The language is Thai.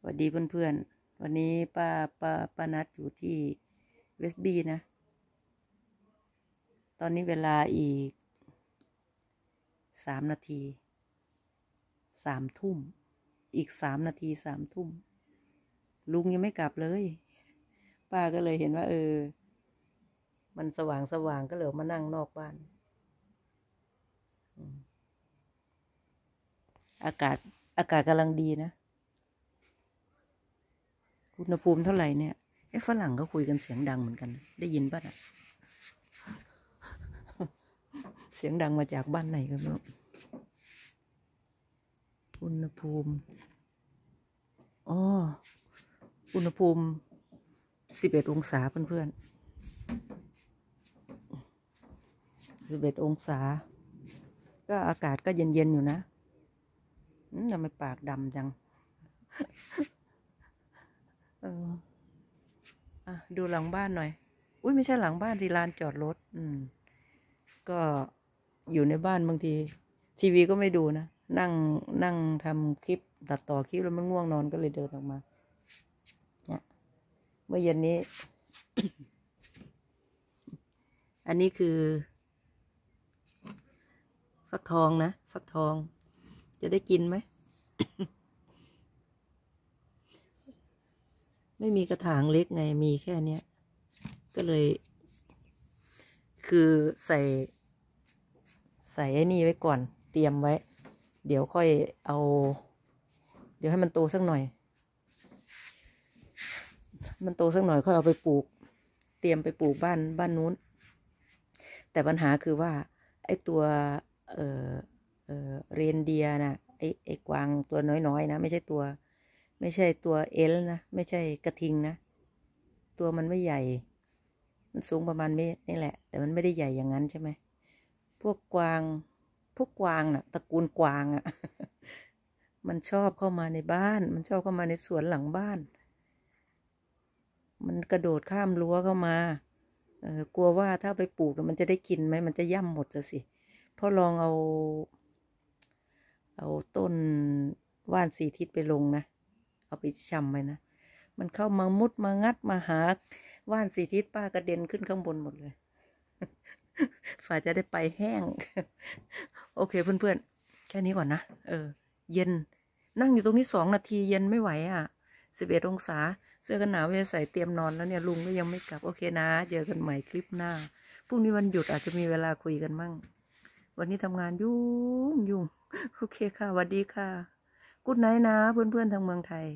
สวัสดีเพื่อนๆ วันนี้ ป้า ป้าป้านัดอยู่ที่เวสบีนะ ตอนนี้เวลาอีกสามนาทีสามทุ่ม อีกสามนาทีสามทุ่ม ลุงยังไม่กลับเลย ป้าก็เลยเห็นว่า เออ มันสว่างสว่างก็เลยมานั่งนอกบ้านอากาศ อากาศกำลังดีนะอุณหภูมิเท่าไหร่เนี่ยไอ้ฝรั่งก็คุยกันเสียงดังเหมือนกัน ได้ยินป่ะน่ะเสียงดังมาจากบ้านไหนกันบ้างอุณหภูมิอ๋ออุณหภูมิสิบเอ็ดองศาเพื่อนๆสิบเอ็ดองศา ก็อากาศก็เย็นๆ อยู่นะทำไมปากดำจังเอออ่ะ ดูหลังบ้านหน่อย อุ้ยไม่ใช่หลังบ้านดีลานจอดรถ อืม ก็อยู่ในบ้านบางที ทีวีก็ไม่ดูนะ นั่ง นั่งทำคลิป ตัดต่อคลิปแล้วมันง่วงนอนก็เลยเดินออกมา เนี่ยเมื่อเย็นนี้ อันนี้คือ ฟักทองนะฟักทอง จะได้กินไหมไม่มีกระถางเล็กไงมีแค่เนี้ย ก็เลย คือใส่ใส่ไอ้นี่ไว้ก่อนเตรียมไว้ เดี๋ยวค่อยเอา เดี๋ยวให้มันโตสักหน่อย มันโตสักหน่อยค่อยเอาไปปลูก เตรียมไปปลูกบ้านบ้านนู้น แต่ปัญหาคือว่า ไอ้ตัวเออเออเรนเดียนะ่ะไอ้ไอ้กวางตัวน้อย ๆ นะ ไม่ใช่ตัวไม่ใช่ตัวเอลนะ ไม่ใช่กระทิงนะ ตัวมันไม่ใหญ่ มันสูงประมาณเมตรนี่แหละ แต่มันไม่ได้ใหญ่อย่างนั้นใช่ไหมพวกกวางพวกกวางนะ่ะตระกูลกวางอะ่ะมันชอบเข้ามาในบ้าน มันชอบเข้ามาในสวนหลังบ้าน มันกระโดดข้ามรั้วเข้ามาเออกลัวว่าถ้าไปปลูกมันจะได้กินไหมมันจะย่ำหมดจะสิพ่อลองเอา เอาต้นว่านสีทิศไปลงนะเอาไปชำไปนะ มันเข้ามามุดมางัดมาหาว่านสีทิศป้ากระเด็นขึ้นข้างบนหมดเลย ฝ่าจะได้ไปแห้ง โอเคเพื่อนๆ แค่นี้ก่อนนะ เออ เย็น นั่งอยู่ตรงนี้สองนาทีเย็นไม่ไหวอ่ะสิบเอ็ดองศา เสื้อกันหนาวไปใส่เตรียมนอนแล้วเนี่ยลุงก็ยังไม่กลับโอเคนะ เจอกันใหม่คลิปหน้าพรุ่งนี้วันหยุดอาจจะมีเวลาคุยกันมั่ง วันนี้ทำงานยุ่งยุ่งโอเคค่ะสวัสดีค่ะกุดไนท์นะเพื่อนๆทางเมืองไทย